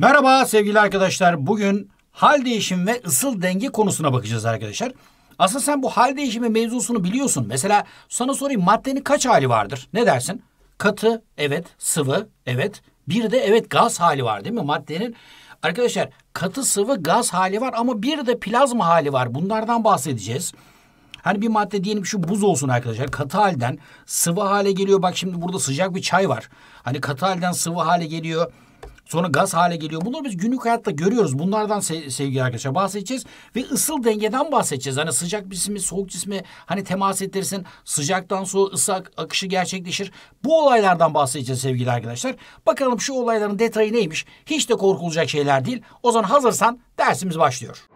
Merhaba sevgili arkadaşlar. Bugün hal değişim ve ısıl denge konusuna bakacağız arkadaşlar. Aslında sen bu hal değişimi mevzusunu biliyorsun. Mesela sana sorayım maddenin kaç hali vardır? Ne dersin? Katı, evet. Sıvı, evet. Bir de evet gaz hali var değil mi? Maddenin arkadaşlar katı, sıvı, gaz hali var ama bir de plazma hali var. Bunlardan bahsedeceğiz. Hani bir madde diyelim şu buz olsun arkadaşlar. Katı halden sıvı hale geliyor. Bak şimdi burada sıcak bir çay var. Hani katı halden sıvı hale geliyor. Sonra gaz hale geliyor. Bunları biz günlük hayatta görüyoruz. Bunlardan se sevgili arkadaşlar bahsedeceğiz. Ve ısıl dengeden bahsedeceğiz. Hani sıcak cismi, soğuk cismi hani temas ettirsin, Sıcaktan soğuk ısak akışı gerçekleşir. Bu olaylardan bahsedeceğiz sevgili arkadaşlar. Bakalım şu olayların detayı neymiş? Hiç de korkulacak şeyler değil. O zaman hazırsan dersimiz başlıyor.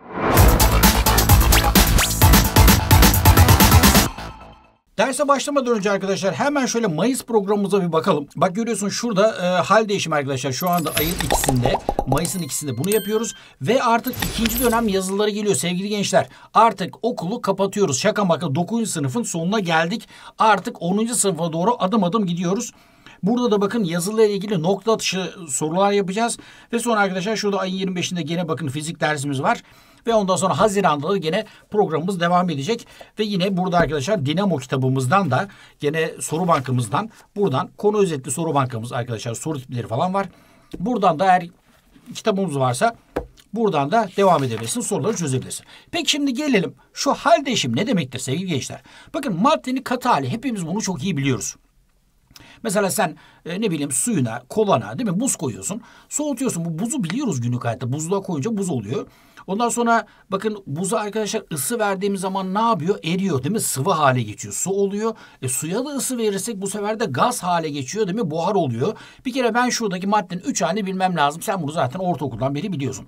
Derse başlamadan önce arkadaşlar hemen şöyle Mayıs programımıza bir bakalım. Bak görüyorsun şurada e, hal değişim arkadaşlar. Şu anda ayın ikisinde, Mayıs'ın ikisinde bunu yapıyoruz. Ve artık ikinci dönem yazıları geliyor sevgili gençler. Artık okulu kapatıyoruz. Şaka bakın 9. sınıfın sonuna geldik. Artık 10. sınıfa doğru adım adım gidiyoruz. Burada da bakın yazılarla ilgili nokta atışı sorular yapacağız. Ve sonra arkadaşlar şurada ayın 25'inde gene bakın fizik dersimiz var. Ve ondan sonra Haziran'da da yine programımız devam edecek. Ve yine burada arkadaşlar Dinamo kitabımızdan da yine soru bankamızdan buradan konu özetli soru bankamız arkadaşlar soru tipleri falan var. Buradan da eğer kitabımız varsa buradan da devam edebilirsin. Soruları çözebilirsin. Peki şimdi gelelim şu hal değişim ne demektir sevgili gençler? Bakın maddenin katı hali hepimiz bunu çok iyi biliyoruz. Mesela sen e, ne bileyim suyuna, kolana değil mi buz koyuyorsun. Soğutuyorsun. Bu buzu biliyoruz günlük hayatta. Buzluğa koyunca buz oluyor. Ondan sonra bakın buza arkadaşlar ısı verdiğimiz zaman ne yapıyor? Eriyor değil mi? Sıvı hale geçiyor. Su oluyor. E, suya da ısı verirsek bu sefer de gaz hale geçiyor değil mi? Buhar oluyor. Bir kere ben şuradaki maddenin üç halini bilmem lazım. Sen bunu zaten ortaokuldan beri biliyorsun.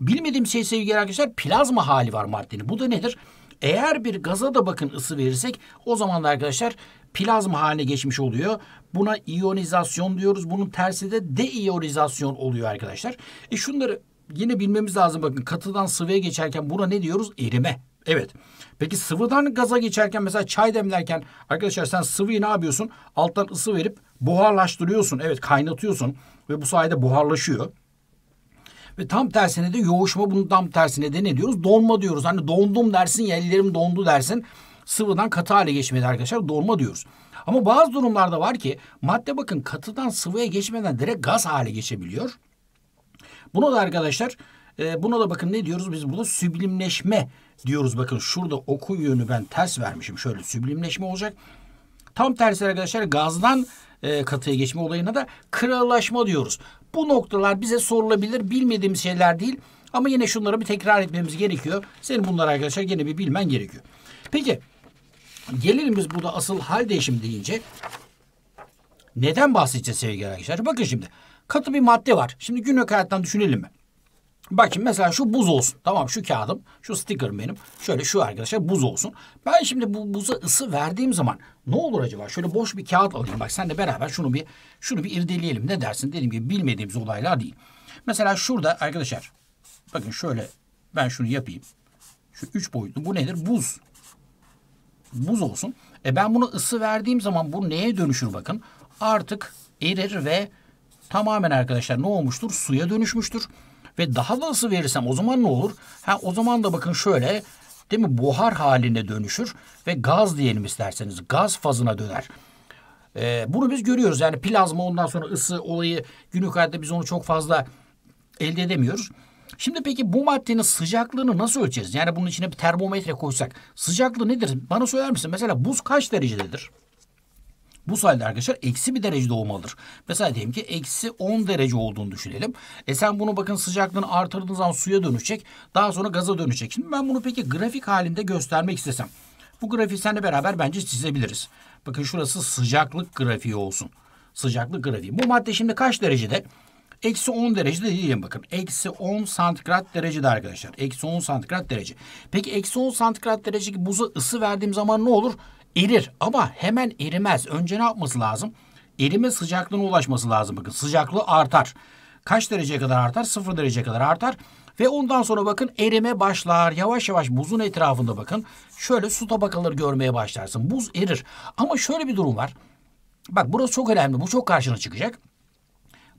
Bilmediğim şey sevgili arkadaşlar plazma hali var maddenin. Bu da nedir? Eğer bir gaza da bakın ısı verirsek o zaman da arkadaşlar plazma haline geçmiş oluyor. Buna iyonizasyon diyoruz. Bunun tersi de deiyonizasyon oluyor arkadaşlar. E şunları yine bilmemiz lazım bakın katıdan sıvıya geçerken buna ne diyoruz? Erime. Evet. Peki sıvıdan gaza geçerken mesela çay demlerken arkadaşlar sen sıvıyı ne yapıyorsun? Alttan ısı verip buharlaştırıyorsun. Evet kaynatıyorsun ve bu sayede buharlaşıyor. Ve tam tersine de yoğuşma bunun tam tersine de ne diyoruz? Donma diyoruz. Hani dondum dersin ya ellerim dondu dersin. Sıvıdan katı hale geçmedi arkadaşlar donma diyoruz. Ama bazı durumlarda var ki madde bakın katıdan sıvıya geçmeden direkt gaz hale geçebiliyor. Buna da arkadaşlar e, buna da bakın ne diyoruz biz burada süblimleşme diyoruz. Bakın şurada oku yönü ben ters vermişim. Şöyle süblimleşme olacak. Tam tersi arkadaşlar gazdan e, katıya geçme olayına da kralaşma diyoruz. Bu noktalar bize sorulabilir. Bilmediğimiz şeyler değil. Ama yine şunları bir tekrar etmemiz gerekiyor. Senin bunları arkadaşlar yine bir bilmen gerekiyor. Peki gelelim biz burada asıl hal değişimi deyince neden bahsedeceğiz sevgili arkadaşlar? Bakın şimdi katı bir madde var. Şimdi günlük hayattan düşünelim mi? Bakın mesela şu buz olsun. Tamam şu kağıdım, şu sticker benim. Şöyle şu arkadaşlar buz olsun. Ben şimdi bu buza ısı verdiğim zaman ne olur acaba? Şöyle boş bir kağıt alayım. Bak sen de beraber şunu bir şunu bir irdeleyelim. Ne dersin? Dediğim gibi bilmediğimiz olaylar değil. Mesela şurada arkadaşlar bakın şöyle ben şunu yapayım. Şu üç boyutlu bu nedir? Buz. Buz olsun. E ben bunu ısı verdiğim zaman bu neye dönüşür bakın? Artık erir ve tamamen arkadaşlar ne olmuştur? Suya dönüşmüştür. Ve daha da ısı verirsem o zaman ne olur? Ha, o zaman da bakın şöyle değil mi buhar haline dönüşür ve gaz diyelim isterseniz gaz fazına döner. Ee, bunu biz görüyoruz yani plazma ondan sonra ısı olayı günlük hayatta biz onu çok fazla elde edemiyoruz. Şimdi peki bu maddenin sıcaklığını nasıl ölçeriz? Yani bunun içine bir termometre koysak sıcaklığı nedir? Bana söyler misin? Mesela buz kaç derecededir? Bu sayede arkadaşlar eksi bir derece doğum Mesela diyelim ki eksi 10 derece olduğunu düşünelim. E sen bunu bakın sıcaklığını artırdığın zaman suya dönüşecek. Daha sonra gaza dönüşecek. Şimdi ben bunu peki grafik halinde göstermek istesem. Bu grafiği seninle beraber bence çizebiliriz. Bakın şurası sıcaklık grafiği olsun. Sıcaklık grafiği. Bu madde şimdi kaç derecede? Eksi 10 derecede diyelim bakın. Eksi 10 santigrat derecede arkadaşlar. Eksi 10 santigrat derece. Peki eksi 10 santigrat derecedeki buza ısı verdiğim zaman ne olur? erir ama hemen erimez. Önce ne yapması lazım? Erime sıcaklığına ulaşması lazım. Bakın sıcaklığı artar. Kaç dereceye kadar artar? Sıfır dereceye kadar artar. Ve ondan sonra bakın erime başlar. Yavaş yavaş buzun etrafında bakın. Şöyle su tabakaları görmeye başlarsın. Buz erir. Ama şöyle bir durum var. Bak burası çok önemli. Bu çok karşına çıkacak.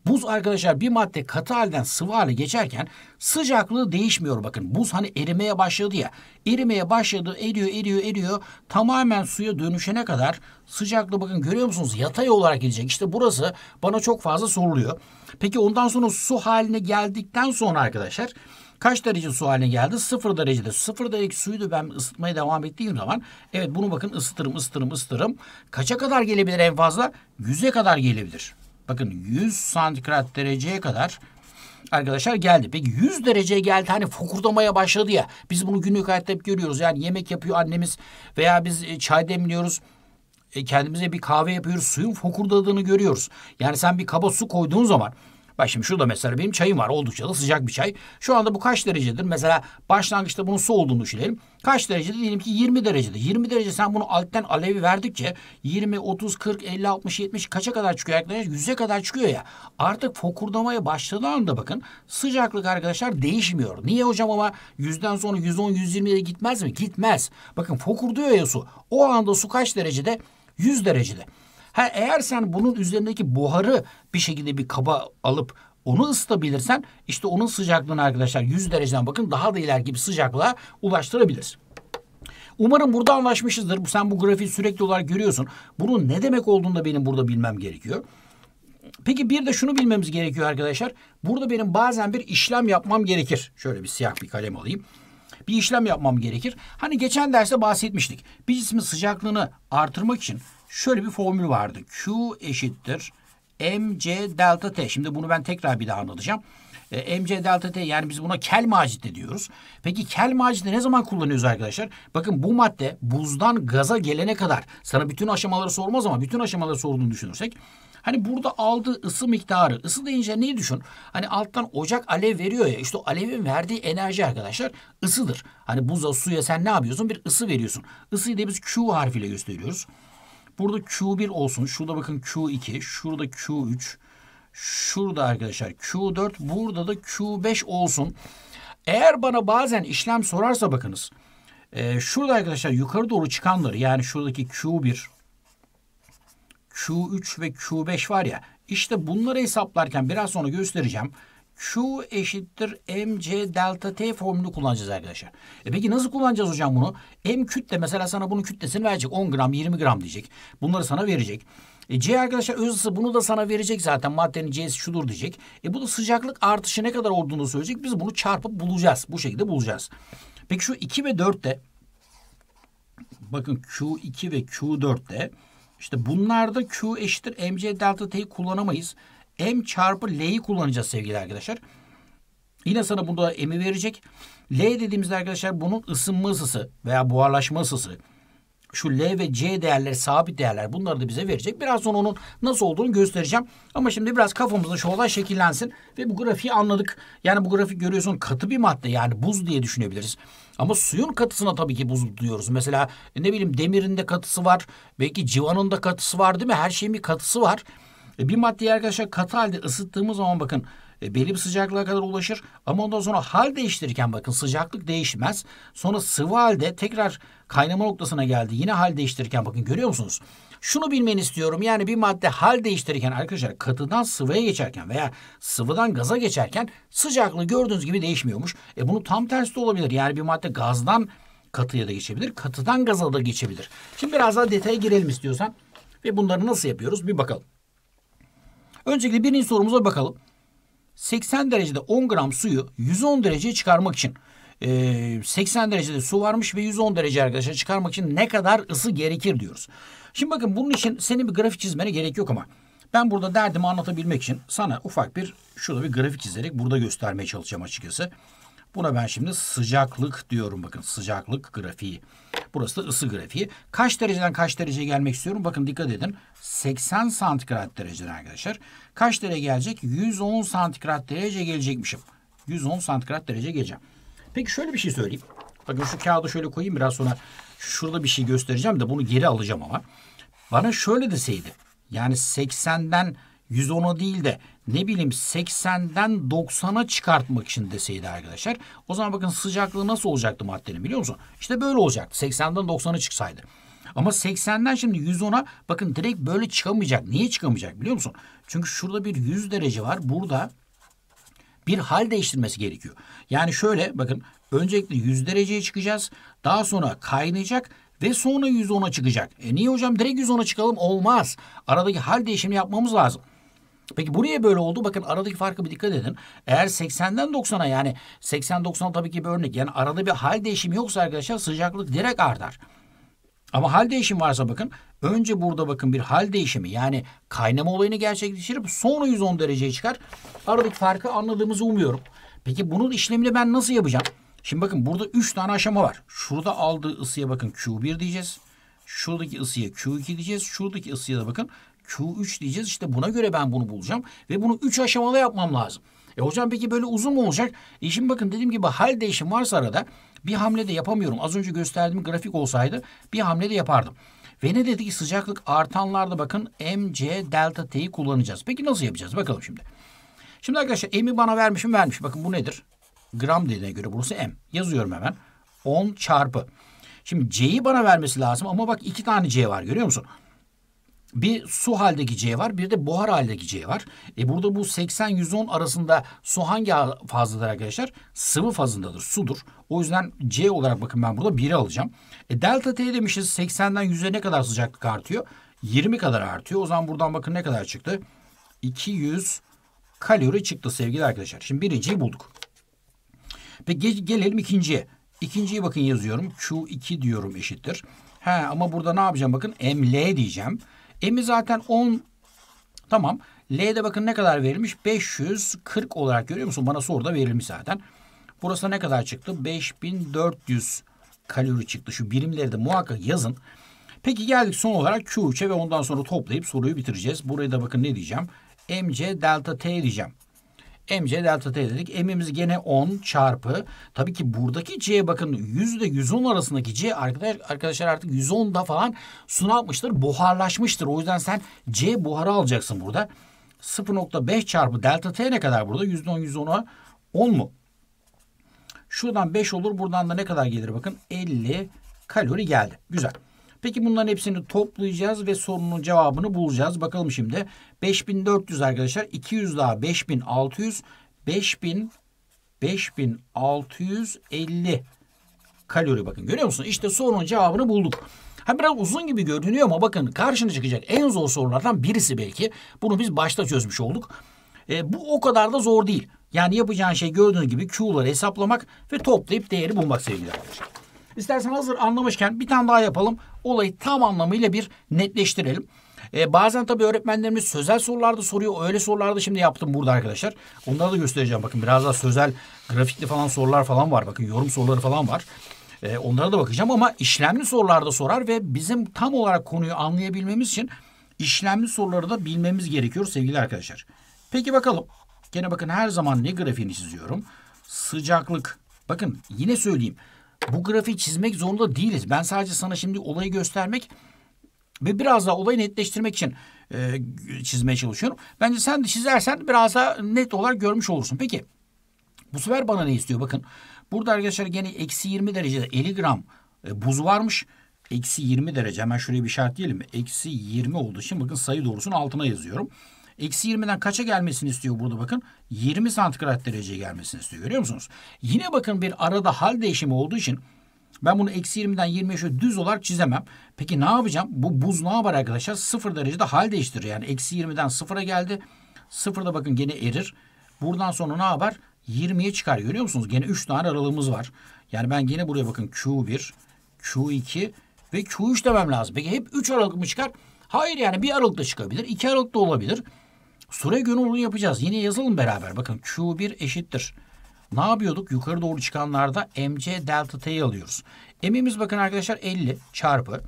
Buz arkadaşlar bir madde katı halden sıvı hale geçerken sıcaklığı değişmiyor bakın. Buz hani erimeye başladı ya. Erimeye başladı, eriyor, eriyor, eriyor. Tamamen suya dönüşene kadar sıcaklığı bakın görüyor musunuz? Yatay olarak gidecek. İşte burası bana çok fazla soruluyor. Peki ondan sonra su haline geldikten sonra arkadaşlar kaç derece su haline geldi? Sıfır derecede. Sıfır derece suyu da ben ısıtmaya devam ettiğim zaman evet bunu bakın ısıtırım, ısıtırım, ısıtırım. Kaça kadar gelebilir en fazla? Yüze kadar gelebilir. Bakın 100 santigrat dereceye kadar arkadaşlar geldi. Peki 100 dereceye geldi hani fokurdamaya başladı ya. Biz bunu günlük hayatta hep görüyoruz. Yani yemek yapıyor annemiz veya biz e, çay demliyoruz. E, kendimize bir kahve yapıyoruz. Suyun fokurdadığını görüyoruz. Yani sen bir kaba su koyduğun zaman Bak şimdi şurada mesela benim çayım var. Oldukça da sıcak bir çay. Şu anda bu kaç derecedir? Mesela başlangıçta bunun su olduğunu düşünelim. Kaç derecede? Diyelim ki 20 derecede. 20 derece sen bunu alttan alevi verdikçe 20, 30, 40, 50, 60, 70 kaça kadar çıkıyor? Yaklaşık 100'e kadar çıkıyor ya. Artık fokurdamaya başladığı anda bakın sıcaklık arkadaşlar değişmiyor. Niye hocam ama 100'den sonra 110, 120'ye gitmez mi? Gitmez. Bakın fokurduyor ya su. O anda su kaç derecede? 100 derecede. Ha, eğer sen bunun üzerindeki buharı bir şekilde bir kaba alıp onu ısıtabilirsen işte onun sıcaklığını arkadaşlar 100 dereceden bakın daha da ileriki bir sıcaklığa ulaştırabilir. Umarım burada anlaşmışızdır. Sen bu grafiği sürekli olarak görüyorsun. Bunun ne demek olduğunu da benim burada bilmem gerekiyor. Peki bir de şunu bilmemiz gerekiyor arkadaşlar. Burada benim bazen bir işlem yapmam gerekir. Şöyle bir siyah bir kalem alayım. Bir işlem yapmam gerekir. Hani geçen derste bahsetmiştik. Bir cismin sıcaklığını artırmak için şöyle bir formül vardı. Q eşittir mc delta t. Şimdi bunu ben tekrar bir daha anlatacağım. E, mc delta t yani biz buna kel macide diyoruz. Peki kel macide ne zaman kullanıyoruz arkadaşlar? Bakın bu madde buzdan gaza gelene kadar sana bütün aşamaları sormaz ama bütün aşamaları sorduğunu düşünürsek Hani burada aldığı ısı miktarı, ısı deyince neyi düşün? Hani alttan ocak alev veriyor ya işte o alevin verdiği enerji arkadaşlar ısıdır. Hani buza suya sen ne yapıyorsun? Bir ısı veriyorsun. Isıyı da biz Q harfiyle gösteriyoruz. Burada Q1 olsun. Şurada bakın Q2. Şurada Q3. Şurada arkadaşlar Q4. Burada da Q5 olsun. Eğer bana bazen işlem sorarsa bakınız. E, şurada arkadaşlar yukarı doğru çıkanları yani şuradaki Q1, Q3 ve Q5 var ya. İşte bunları hesaplarken biraz sonra göstereceğim şu eşittir mc delta t formülü kullanacağız arkadaşlar. E peki nasıl kullanacağız hocam bunu? M kütle mesela sana bunun kütlesini verecek. 10 gram 20 gram diyecek. Bunları sana verecek. E C arkadaşlar öz ısı bunu da sana verecek zaten. Maddenin C'si şudur diyecek. E bu da sıcaklık artışı ne kadar olduğunu söyleyecek. Biz bunu çarpıp bulacağız. Bu şekilde bulacağız. Peki şu 2 ve 4'te bakın Q2 ve Q4'te işte bunlarda Q eşittir MC delta T'yi kullanamayız. M çarpı L'yi kullanacağız sevgili arkadaşlar. Yine sana bunda M'i verecek. L dediğimizde arkadaşlar bunun ısınma ısısı veya buharlaşma ısısı. Şu L ve C değerleri sabit değerler. Bunları da bize verecek. Biraz sonra onun nasıl olduğunu göstereceğim. Ama şimdi biraz kafamızda şu olay şekillensin. Ve bu grafiği anladık. Yani bu grafik görüyorsun katı bir madde. Yani buz diye düşünebiliriz. Ama suyun katısına tabii ki buz diyoruz. Mesela e, ne bileyim demirin de katısı var. Belki civanın da katısı var değil mi? Her şeyin bir katısı var. E, bir madde arkadaşlar katı halde ısıttığımız zaman bakın e, belli bir sıcaklığa kadar ulaşır. Ama ondan sonra hal değiştirirken bakın sıcaklık değişmez. Sonra sıvı halde tekrar kaynama noktasına geldi. Yine hal değiştirirken bakın görüyor musunuz? Şunu bilmeni istiyorum. Yani bir madde hal değiştirirken arkadaşlar katıdan sıvıya geçerken veya sıvıdan gaza geçerken sıcaklığı gördüğünüz gibi değişmiyormuş. E bunu tam tersi de olabilir. Yani bir madde gazdan katıya da geçebilir. Katıdan gaza da geçebilir. Şimdi biraz daha detaya girelim istiyorsan. Ve bunları nasıl yapıyoruz bir bakalım. Öncelikle birinci sorumuza bakalım. 80 derecede 10 gram suyu 110 dereceye çıkarmak için 80 e, derecede su varmış ve 110 derece arkadaşlar çıkarmak için ne kadar ısı gerekir diyoruz. Şimdi bakın bunun için senin bir grafik çizmene gerek yok ama ben burada derdimi anlatabilmek için sana ufak bir şurada bir grafik çizerek burada göstermeye çalışacağım açıkçası. Buna ben şimdi sıcaklık diyorum bakın sıcaklık grafiği. Burası da ısı grafiği. Kaç dereceden kaç dereceye gelmek istiyorum? Bakın dikkat edin. 80 santigrat dereceden arkadaşlar. Kaç derece gelecek? 110 santigrat derece gelecekmişim. 110 santigrat derece geleceğim. Peki şöyle bir şey söyleyeyim. Bakın şu kağıdı şöyle koyayım biraz sonra şurada bir şey göstereceğim de bunu geri alacağım ama. Bana şöyle deseydi yani 80'den 110'a değil de ne bileyim 80'den 90'a çıkartmak için deseydi arkadaşlar. O zaman bakın sıcaklığı nasıl olacaktı maddenin biliyor musun? İşte böyle olacaktı 80'den 90'a çıksaydı. Ama 80'den şimdi 110'a bakın direkt böyle çıkamayacak. Niye çıkamayacak biliyor musun? Çünkü şurada bir 100 derece var. Burada bir hal değiştirmesi gerekiyor. Yani şöyle bakın öncelikle 100 dereceye çıkacağız. Daha sonra kaynayacak ve sonra 110'a çıkacak. E niye hocam direkt 110'a çıkalım? Olmaz. Aradaki hal değişimi yapmamız lazım. Peki bu niye böyle oldu? Bakın aradaki farkı bir dikkat edin. Eğer 80'den 90'a yani 80-90 tabii ki bir örnek. Yani arada bir hal değişimi yoksa arkadaşlar sıcaklık direkt artar. Ama hal değişimi varsa bakın önce burada bakın bir hal değişimi yani kaynama olayını gerçekleştirip sonra 110 dereceye çıkar. Aradaki farkı anladığımızı umuyorum. Peki bunun işlemini ben nasıl yapacağım? Şimdi bakın burada 3 tane aşama var. Şurada aldığı ısıya bakın Q1 diyeceğiz. Şuradaki ısıya Q2 diyeceğiz. Şuradaki ısıya da bakın Q3 diyeceğiz. İşte buna göre ben bunu bulacağım. Ve bunu 3 aşamalı yapmam lazım. E hocam peki böyle uzun mu olacak? E şimdi bakın dediğim gibi hal değişim varsa arada bir hamle de yapamıyorum. Az önce gösterdiğim grafik olsaydı bir hamle de yapardım. Ve ne dedik? Sıcaklık artanlarda bakın MC delta T'yi kullanacağız. Peki nasıl yapacağız? Bakalım şimdi. Şimdi arkadaşlar M'i bana vermişim vermiş. Bakın bu nedir? Gram dediğine göre burası M. Yazıyorum hemen. 10 çarpı. Şimdi C'yi bana vermesi lazım ama bak iki tane C var görüyor musun? bir su halde gideceği var bir de buhar halde gideceği var. E burada bu 80-110 arasında su hangi fazladır arkadaşlar? Sıvı fazındadır, sudur. O yüzden C olarak bakın ben burada 1'i alacağım. E delta T demişiz 80'den 100'e ne kadar sıcaklık artıyor? 20 kadar artıyor. O zaman buradan bakın ne kadar çıktı? 200 kalori çıktı sevgili arkadaşlar. Şimdi birinciyi bulduk. Peki gelelim ikinciye. İkinciyi bakın yazıyorum. Q2 diyorum eşittir. He ama burada ne yapacağım bakın? ML diyeceğim. M'i zaten 10 tamam. L'de bakın ne kadar verilmiş? 540 olarak görüyor musun? Bana soruda verilmiş zaten. Burası ne kadar çıktı? 5400 kalori çıktı. Şu birimleri de muhakkak yazın. Peki geldik son olarak Q3'e ve ondan sonra toplayıp soruyu bitireceğiz. Buraya da bakın ne diyeceğim? MC delta T diyeceğim mc delta t dedik. M'imiz gene 10 çarpı. Tabii ki buradaki c'ye bakın 100 ile 110 arasındaki c arkadaş, arkadaşlar artık 110'da falan su ne Buharlaşmıştır. O yüzden sen c buharı alacaksın burada. 0.5 çarpı delta t ne kadar burada? %10 110'a 10 mu? Şuradan 5 olur. Buradan da ne kadar gelir bakın? 50 kalori geldi. Güzel. Peki bunların hepsini toplayacağız ve sorunun cevabını bulacağız. Bakalım şimdi. 5400 arkadaşlar. 200 daha 5600. 5000 5650 kalori bakın. Görüyor musunuz? İşte sorunun cevabını bulduk. Ha biraz uzun gibi görünüyor ama bakın karşına çıkacak en zor sorulardan birisi belki. Bunu biz başta çözmüş olduk. E, bu o kadar da zor değil. Yani yapacağın şey gördüğünüz gibi Q'ları hesaplamak ve toplayıp değeri bulmak sevgili arkadaşlar. İstersen hazır anlamışken bir tane daha yapalım. Olayı tam anlamıyla bir netleştirelim. Ee, bazen tabii öğretmenlerimiz sözel sorularda soruyor. Öyle sorularda şimdi yaptım burada arkadaşlar. Onları da göstereceğim. Bakın biraz daha sözel, grafikli falan sorular falan var. Bakın yorum soruları falan var. Ee, onlara da bakacağım ama işlemli sorularda sorar ve bizim tam olarak konuyu anlayabilmemiz için işlemli soruları da bilmemiz gerekiyor sevgili arkadaşlar. Peki bakalım. Gene bakın her zaman ne grafiğini çiziyorum. Sıcaklık. Bakın yine söyleyeyim bu grafiği çizmek zorunda değiliz. Ben sadece sana şimdi olayı göstermek ve biraz daha olayı netleştirmek için e, çizmeye çalışıyorum. Bence sen de çizersen biraz daha net olarak görmüş olursun. Peki bu sefer bana ne istiyor? Bakın burada arkadaşlar gene eksi 20 derecede 50 gram e, buz varmış. Eksi 20 derece hemen şuraya bir işaretleyelim mi? Eksi 20 oldu. Şimdi bakın sayı doğrusunun altına yazıyorum. Eksi 20'den kaça gelmesini istiyor burada bakın. 20 santigrat dereceye gelmesini istiyor. Görüyor musunuz? Yine bakın bir arada hal değişimi olduğu için ben bunu eksi 20'den 20'ye şöyle düz olarak çizemem. Peki ne yapacağım? Bu buz ne yapar arkadaşlar? 0 derecede hal değiştirir. Yani eksi 20'den 0'a geldi. 0'da bakın gene erir. Buradan sonra ne yapar? 20'ye çıkar. Görüyor musunuz? Gene 3 tane aralığımız var. Yani ben gene buraya bakın Q1, Q2 ve Q3 demem lazım. Peki hep 3 aralık mı çıkar? Hayır yani bir aralıkta çıkabilir. 2 aralıkta olabilir. Süre göre onu yapacağız. Yine yazalım beraber. Bakın Q1 eşittir. Ne yapıyorduk? Yukarı doğru çıkanlarda MC delta T'yi alıyoruz. M'imiz bakın arkadaşlar 50 çarpı.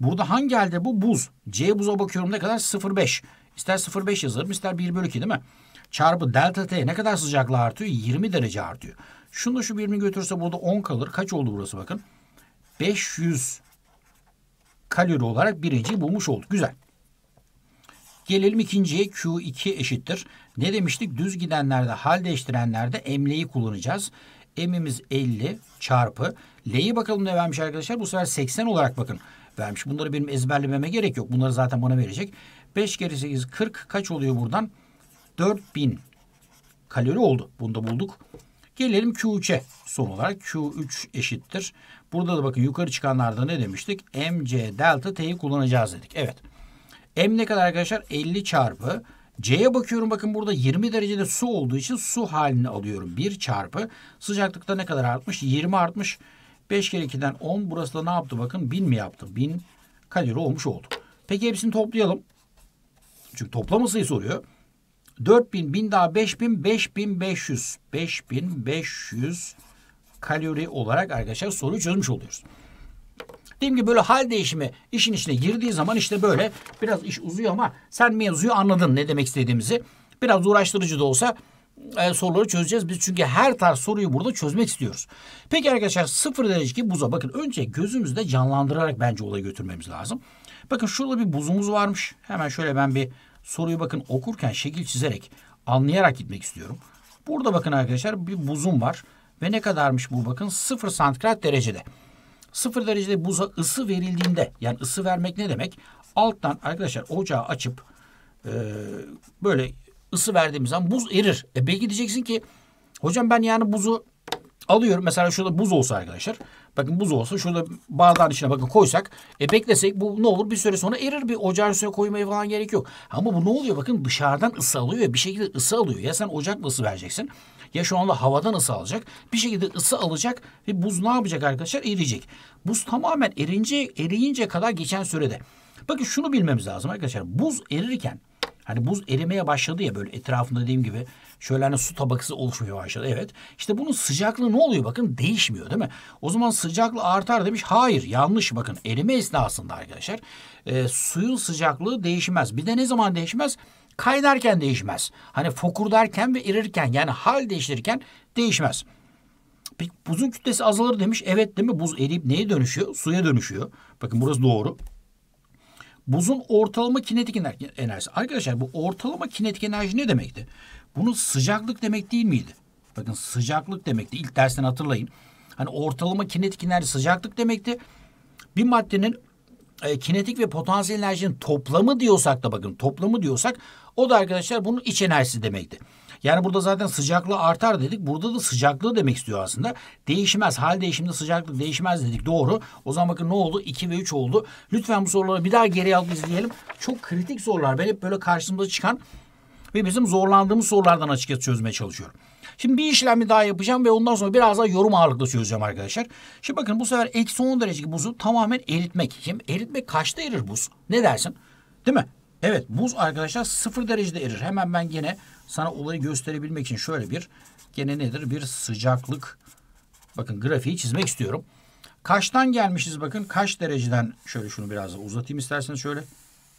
Burada hangi halde bu? Buz. C buza bakıyorum ne kadar? 0,5. İster 0,5 yazarım ister 1 bölü 2 değil mi? Çarpı delta T ne kadar sıcaklığı artıyor? 20 derece artıyor. Şunu da şu birini götürse burada 10 kalır. Kaç oldu burası bakın? 500 kalori olarak birinciyi bulmuş olduk. Güzel. Gelelim ikinciye Q2 eşittir. Ne demiştik? Düz gidenlerde hal değiştirenlerde emleyi kullanacağız. M'imiz 50 çarpı. L'yi bakalım ne vermiş arkadaşlar? Bu sefer 80 olarak bakın vermiş. Bunları benim ezberlememe gerek yok. Bunları zaten bana verecek. 5 kere 8 40 kaç oluyor buradan? 4000 kalori oldu. Bunu da bulduk. Gelelim Q3'e son olarak. Q3 eşittir. Burada da bakın yukarı çıkanlarda ne demiştik? MC delta T'yi kullanacağız dedik. Evet. M ne kadar arkadaşlar? 50 çarpı. C'ye bakıyorum bakın burada 20 derecede su olduğu için su halini alıyorum. 1 çarpı. Sıcaklıkta ne kadar artmış? 20 artmış. 5 kere 2'den 10. Burası da ne yaptı bakın? 1000 mi yaptı? 1000 kalori olmuş oldu. Peki hepsini toplayalım. Çünkü toplama sayı soruyor. 4000, 1000 daha 5000, 5500. 5500 kalori olarak arkadaşlar soruyu çözmüş oluyoruz. Dediğim gibi böyle hal değişimi işin içine girdiği zaman işte böyle biraz iş uzuyor ama sen mevzuyu anladın ne demek istediğimizi. Biraz uğraştırıcı da olsa e, soruları çözeceğiz. Biz çünkü her tarz soruyu burada çözmek istiyoruz. Peki arkadaşlar sıfır dereceki buza bakın önce gözümüzde canlandırarak bence olaya götürmemiz lazım. Bakın şurada bir buzumuz varmış. Hemen şöyle ben bir soruyu bakın okurken şekil çizerek anlayarak gitmek istiyorum. Burada bakın arkadaşlar bir buzum var. Ve ne kadarmış bu bakın sıfır santigrat derecede. Sıfır derecede buza ısı verildiğinde yani ısı vermek ne demek? Alttan arkadaşlar ocağı açıp e, böyle ısı verdiğimiz zaman buz erir. E belki diyeceksin ki hocam ben yani buzu alıyorum. Mesela şurada buz olsa arkadaşlar. Bakın buz olsa şurada bardağın içine bakın koysak. E beklesek bu ne olur bir süre sonra erir. Bir ocağın üstüne koymaya falan gerek yok. Ama bu ne oluyor? Bakın dışarıdan ısı alıyor ya. Bir şekilde ısı alıyor. Ya sen ocak ısı vereceksin ya şu anda havadan ısı alacak. Bir şekilde ısı alacak ve buz ne yapacak arkadaşlar? Eriyecek. Buz tamamen erince, eriyince kadar geçen sürede. Bakın şunu bilmemiz lazım arkadaşlar. Buz erirken Hani buz erimeye başladı ya böyle etrafında dediğim gibi şöyle hani su tabakası oluşmaya başladı. Evet İşte bunun sıcaklığı ne oluyor bakın değişmiyor değil mi? O zaman sıcaklığı artar demiş. Hayır yanlış bakın erime esnasında arkadaşlar e, suyun sıcaklığı değişmez. Bir de ne zaman değişmez? kaynarken değişmez. Hani fokurdarken ve erirken yani hal değiştirirken değişmez. Peki buzun kütlesi azalır demiş. Evet değil mi? Buz eriyip neye dönüşüyor? Suya dönüşüyor. Bakın burası doğru. Buzun ortalama kinetik enerjisi. Arkadaşlar bu ortalama kinetik enerji ne demekti? Bunun sıcaklık demek değil miydi? Bakın sıcaklık demekti. İlk dersten hatırlayın. Hani ortalama kinetik enerji sıcaklık demekti. Bir maddenin e, kinetik ve potansiyel enerjinin toplamı diyorsak da bakın toplamı diyorsak o da arkadaşlar bunun iç enerjisi demekti. Yani burada zaten sıcaklığı artar dedik. Burada da sıcaklığı demek istiyor aslında. Değişmez. Hal değişimde sıcaklık değişmez dedik. Doğru. O zaman bakın ne oldu? 2 ve 3 oldu. Lütfen bu soruları bir daha geri alıp izleyelim. Çok kritik sorular. Ben hep böyle karşımıza çıkan ve bizim zorlandığımız sorulardan açıkçası çözmeye çalışıyorum. Şimdi bir işlemi daha yapacağım ve ondan sonra biraz daha yorum ağırlıklı çözeceğim arkadaşlar. Şimdi bakın bu sefer eksi 10 derecelik buzu tamamen eritmek. Şimdi eritmek kaçta erir buz? Ne dersin? Değil mi? Evet buz arkadaşlar sıfır derecede erir. Hemen ben yine sana olayı gösterebilmek için şöyle bir gene nedir? Bir sıcaklık bakın grafiği çizmek istiyorum. Kaçtan gelmişiz bakın kaç dereceden şöyle şunu biraz da uzatayım isterseniz şöyle.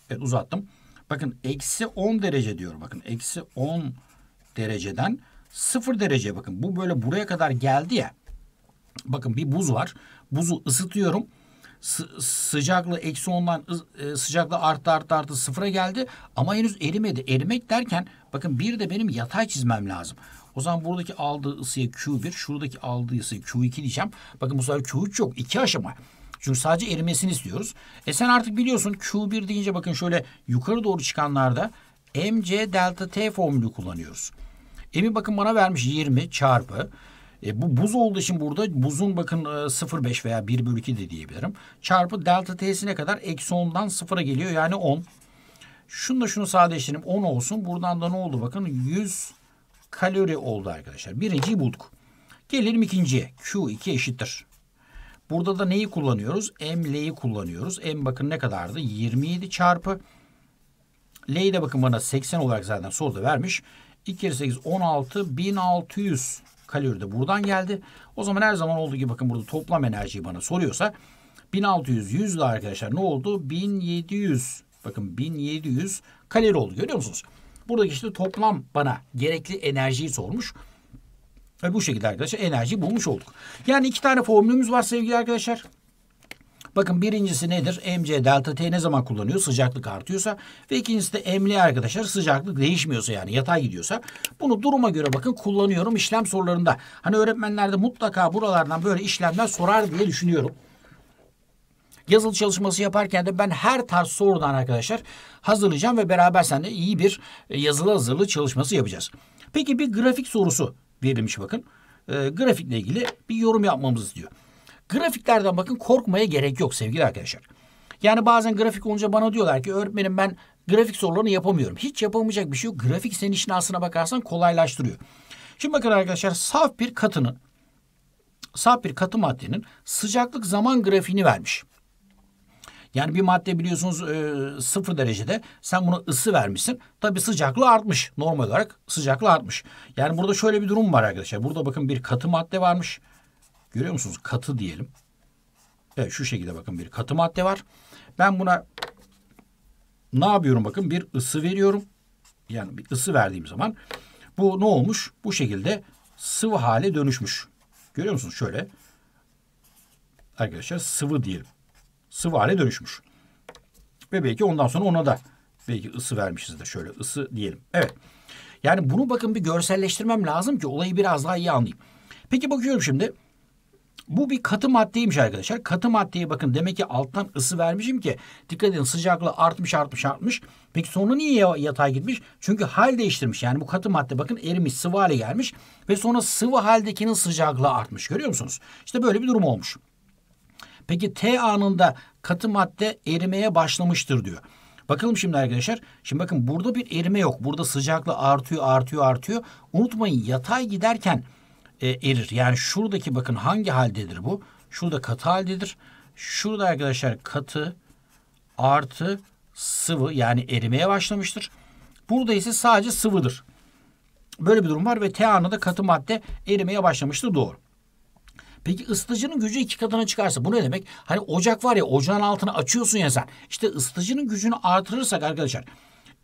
Evet uzattım. Bakın eksi 10 derece diyor bakın eksi 10 dereceden Sıfır dereceye bakın. Bu böyle buraya kadar geldi ya. Bakın bir buz var. Buzu ısıtıyorum. S sıcaklığı eksi ondan e, sıcaklığı arttı arttı arttı sıfıra geldi. Ama henüz erimedi. Erimek derken bakın bir de benim yatay çizmem lazım. O zaman buradaki aldığı ısıya Q1, şuradaki aldığı ısıya Q2 diyeceğim. Bakın bu sefer Q3 yok. iki aşama. Çünkü sadece erimesini istiyoruz. E sen artık biliyorsun Q1 deyince bakın şöyle yukarı doğru çıkanlarda MC delta T formülü kullanıyoruz. Emi bakın bana vermiş 20 çarpı. E, bu buz olduğu için burada buzun bakın 0.5 e, veya 1 bölü 2 de diyebilirim. Çarpı delta t'sine kadar eksi 10'dan 0'a geliyor yani 10. Şunu da şunu sadeleştirelim 10 olsun. Buradan da ne oldu bakın 100 kalori oldu arkadaşlar. Birinciyi bulduk. Gelelim ikinciye. Q2 eşittir. Burada da neyi kullanıyoruz? ML'yi kullanıyoruz. M bakın ne kadardı? 27 çarpı. L'yi de bakın bana 80 olarak zaten soruda vermiş. 2 kere 8 16 1600 kalori de buradan geldi. O zaman her zaman olduğu gibi bakın burada toplam enerjiyi bana soruyorsa 1600 100 de arkadaşlar ne oldu? 1700 bakın 1700 kalori oldu görüyor musunuz? Buradaki işte toplam bana gerekli enerjiyi sormuş. Ve bu şekilde arkadaşlar enerji bulmuş olduk. Yani iki tane formülümüz var sevgili arkadaşlar. Bakın birincisi nedir? MC delta T ne zaman kullanıyor? Sıcaklık artıyorsa ve ikincisi de emli arkadaşlar sıcaklık değişmiyorsa yani yatay gidiyorsa bunu duruma göre bakın kullanıyorum işlem sorularında. Hani öğretmenlerde mutlaka buralardan böyle işlemler sorar diye düşünüyorum. Yazılı çalışması yaparken de ben her tarz sorudan arkadaşlar hazırlayacağım ve beraber seninle iyi bir e, yazılı hazırlığı çalışması yapacağız. Peki bir grafik sorusu verilmiş bakın. E, grafikle ilgili bir yorum yapmamızı istiyor. Grafiklerden bakın korkmaya gerek yok sevgili arkadaşlar. Yani bazen grafik olunca bana diyorlar ki öğretmenim ben grafik sorularını yapamıyorum. Hiç yapamayacak bir şey yok. Grafik senin işin aslına bakarsan kolaylaştırıyor. Şimdi bakın arkadaşlar saf bir katının saf bir katı maddenin sıcaklık zaman grafiğini vermiş. Yani bir madde biliyorsunuz e, sıfır derecede sen buna ısı vermişsin. Tabi sıcaklığı artmış. Normal olarak sıcaklığı artmış. Yani burada şöyle bir durum var arkadaşlar. Burada bakın bir katı madde varmış. Görüyor musunuz? Katı diyelim. Evet şu şekilde bakın bir katı madde var. Ben buna ne yapıyorum bakın bir ısı veriyorum. Yani bir ısı verdiğim zaman bu ne olmuş? Bu şekilde sıvı hale dönüşmüş. Görüyor musunuz? Şöyle arkadaşlar sıvı diyelim. Sıvı hale dönüşmüş. Ve belki ondan sonra ona da belki ısı vermişiz de şöyle ısı diyelim. Evet. Yani bunu bakın bir görselleştirmem lazım ki olayı biraz daha iyi anlayayım. Peki bakıyorum şimdi. Bu bir katı maddeymiş arkadaşlar. Katı maddeye bakın demek ki alttan ısı vermişim ki dikkat edin sıcaklığı artmış artmış artmış. Peki sonra niye yatay gitmiş? Çünkü hal değiştirmiş. Yani bu katı madde bakın erimiş sıvı hale gelmiş ve sonra sıvı haldekinin sıcaklığı artmış. Görüyor musunuz? İşte böyle bir durum olmuş. Peki T anında katı madde erimeye başlamıştır diyor. Bakalım şimdi arkadaşlar. Şimdi bakın burada bir erime yok. Burada sıcaklığı artıyor artıyor artıyor. Unutmayın yatay giderken e, erir. Yani şuradaki bakın hangi haldedir bu? Şurada katı haldedir. Şurada arkadaşlar katı artı sıvı yani erimeye başlamıştır. Burada ise sadece sıvıdır. Böyle bir durum var ve T anında katı madde erimeye başlamıştır. Doğru. Peki ısıtıcının gücü iki katına çıkarsa bu ne demek? Hani ocak var ya ocağın altını açıyorsun ya sen. İşte ısıtıcının gücünü artırırsak arkadaşlar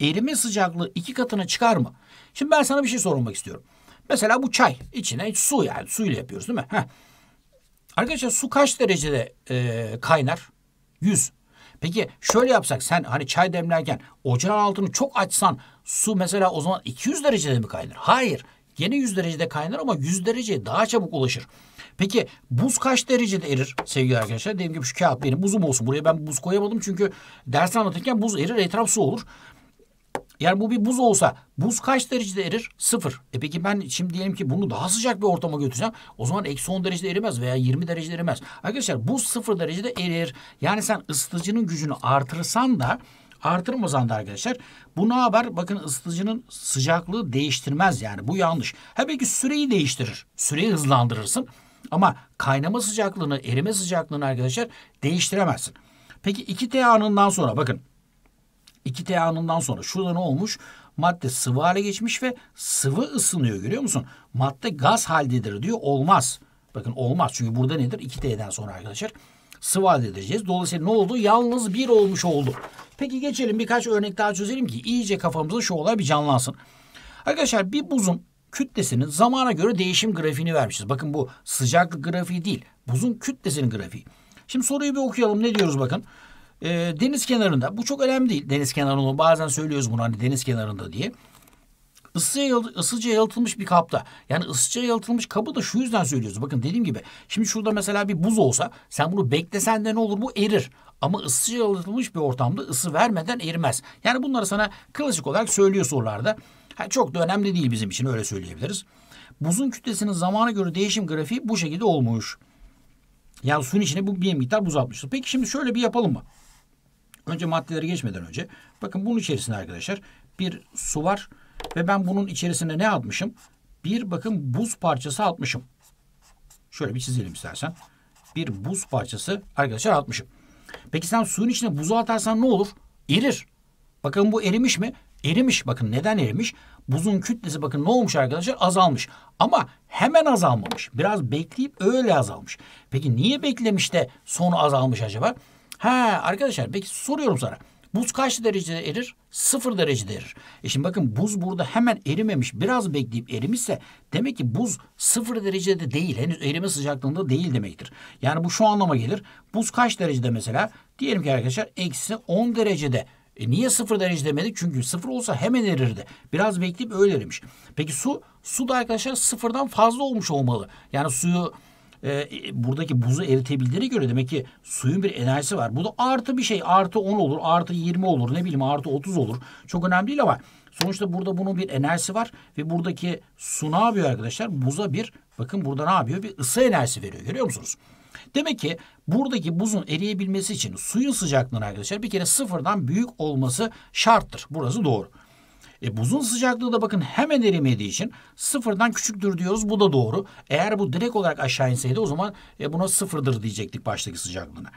erime sıcaklığı iki katına çıkar mı? Şimdi ben sana bir şey sormak istiyorum. Mesela bu çay. içine su yani. Suyla yapıyoruz değil mi? Heh. Arkadaşlar su kaç derecede e, kaynar? 100. Peki şöyle yapsak sen hani çay demlerken ocağın altını çok açsan su mesela o zaman 200 derecede mi kaynar? Hayır. yine 100 derecede kaynar ama 100 dereceye daha çabuk ulaşır. Peki buz kaç derecede erir sevgili arkadaşlar? Dediğim gibi şu kağıt benim buzum olsun. Buraya ben buz koyamadım çünkü ders anlatırken buz erir etraf su olur. Yani bu bir buz olsa buz kaç derecede erir? Sıfır. E peki ben şimdi diyelim ki bunu daha sıcak bir ortama götüreceğim. O zaman eksi 10 derecede erimez veya 20 derecede erimez. Arkadaşlar buz sıfır derecede erir. Yani sen ısıtıcının gücünü artırsan da artırmasan da arkadaşlar bu ne haber? Bakın ısıtıcının sıcaklığı değiştirmez yani. Bu yanlış. Ha belki süreyi değiştirir. Süreyi hızlandırırsın. Ama kaynama sıcaklığını, erime sıcaklığını arkadaşlar değiştiremezsin. Peki 2T anından sonra bakın 2T anından sonra şurada ne olmuş? Madde sıvı hale geçmiş ve sıvı ısınıyor görüyor musun? Madde gaz haldedir diyor. Olmaz. Bakın olmaz. Çünkü burada nedir? 2T'den sonra arkadaşlar sıvı halde edeceğiz. Dolayısıyla ne oldu? Yalnız bir olmuş oldu. Peki geçelim birkaç örnek daha çözelim ki iyice kafamızda şu olay bir canlansın. Arkadaşlar bir buzun kütlesinin zamana göre değişim grafiğini vermişiz. Bakın bu sıcaklık grafiği değil. Buzun kütlesinin grafiği. Şimdi soruyu bir okuyalım. Ne diyoruz bakın e, deniz kenarında bu çok önemli değil. Deniz kenarında bazen söylüyoruz bunu hani deniz kenarında diye. Isıya, ısıca yalıtılmış bir kapta. Yani ısıca yalıtılmış kabı da şu yüzden söylüyoruz. Bakın dediğim gibi şimdi şurada mesela bir buz olsa sen bunu beklesen de ne olur bu erir. Ama ısıca yalıtılmış bir ortamda ısı vermeden erimez. Yani bunları sana klasik olarak söylüyor sorularda. Ha, çok da önemli değil bizim için öyle söyleyebiliriz. Buzun kütlesinin zamana göre değişim grafiği bu şekilde olmuş. Yani suyun içine bu bir miktar buz atmıştır. Peki şimdi şöyle bir yapalım mı? Önce maddeleri geçmeden önce bakın bunun içerisinde arkadaşlar bir su var ve ben bunun içerisine ne atmışım? Bir bakın buz parçası atmışım. Şöyle bir çizelim istersen. Bir buz parçası arkadaşlar atmışım. Peki sen suyun içine buzu atarsan ne olur? Erir. Bakın bu erimiş mi? Erimiş. Bakın neden erimiş? Buzun kütlesi bakın ne olmuş arkadaşlar? Azalmış. Ama hemen azalmamış. Biraz bekleyip öyle azalmış. Peki niye beklemiş de sonu azalmış acaba? Ha arkadaşlar peki soruyorum sana. Buz kaç derecede erir? Sıfır derecede erir. E şimdi bakın buz burada hemen erimemiş. Biraz bekleyip erimişse demek ki buz sıfır derecede değil. Henüz erime sıcaklığında değil demektir. Yani bu şu anlama gelir. Buz kaç derecede mesela? Diyelim ki arkadaşlar eksi 10 derecede. E niye sıfır derece demedik? Çünkü sıfır olsa hemen erirdi. Biraz bekleyip öyle erimiş. Peki su? Su da arkadaşlar sıfırdan fazla olmuş olmalı. Yani suyu ee, e, buradaki buzu eritebildiğine göre demek ki suyun bir enerjisi var. Bu da artı bir şey. Artı 10 olur, artı 20 olur, ne bileyim artı 30 olur. Çok önemli değil ama sonuçta burada bunun bir enerjisi var ve buradaki su ne yapıyor arkadaşlar? Buza bir bakın burada ne yapıyor? Bir ısı enerjisi veriyor. Görüyor musunuz? Demek ki buradaki buzun eriyebilmesi için suyun sıcaklığının arkadaşlar bir kere sıfırdan büyük olması şarttır. Burası doğru. E buzun sıcaklığı da bakın hemen erimediği için sıfırdan küçüktür diyoruz. Bu da doğru. Eğer bu direkt olarak aşağı inseydi o zaman e, buna sıfırdır diyecektik baştaki sıcaklığına.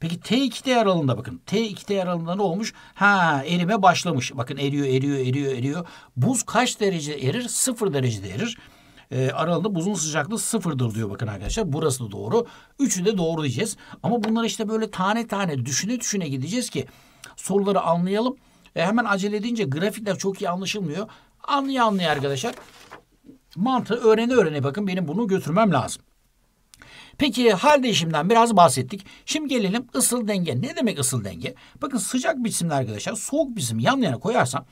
Peki T2T aralığında bakın. T2T aralığında ne olmuş? Ha erime başlamış. Bakın eriyor, eriyor, eriyor, eriyor. Buz kaç derece erir? Sıfır derecede erir. E, aralığında buzun sıcaklığı sıfırdır diyor bakın arkadaşlar. Burası da doğru. Üçü de doğru diyeceğiz. Ama bunları işte böyle tane tane düşüne düşüne gideceğiz ki soruları anlayalım e, hemen acele edince grafikler çok iyi anlaşılmıyor. Anlaya anlaya arkadaşlar mantığı öğrene öğrene bakın benim bunu götürmem lazım. Peki hal değişimden biraz bahsettik. Şimdi gelelim ısıl denge. Ne demek ısıl denge? Bakın sıcak bir cisimle arkadaşlar soğuk cisim yan yana koyarsam